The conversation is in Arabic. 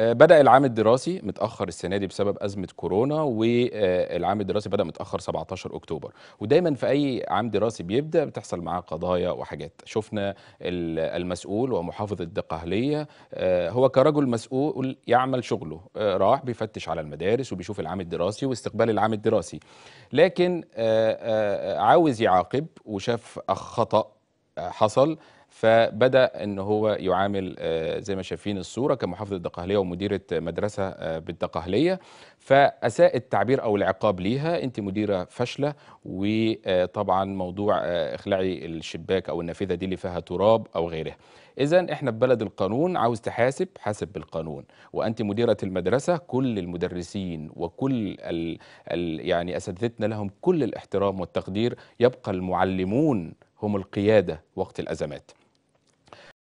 آه، بدأ العام الدراسي متأخر السنة دي بسبب أزمة كورونا والعام الدراسي بدأ متأخر 17 أكتوبر ودايما في أي عام دراسي بيبدأ بتحصل معاه قضايا وحاجات شفنا المسؤول ومحافظ الدقهلية آه، هو كرجل مسؤول يعمل شغله آه، راح بيفتش على المدارس وبيشوف العام الدراسي واستقبال العام الدراسي لكن عاوز يعاقب وشاف خطأ حصل فبدا ان هو يعامل آه، زي ما شايفين الصوره كمحافظه الدقهليه ومديره مدرسه آه، بالدقهليه فاساء التعبير او العقاب ليها انت مديره فاشله وطبعا آه، موضوع اخلعي الشباك او النافذه دي اللي فيها تراب او غيرها اذا احنا في بلد القانون عاوز تحاسب حاسب بالقانون وانت مديره المدرسه كل المدرسين وكل ال ال يعني اساتذتنا لهم كل الاحترام والتقدير يبقى المعلمون هم القيادة وقت الأزمات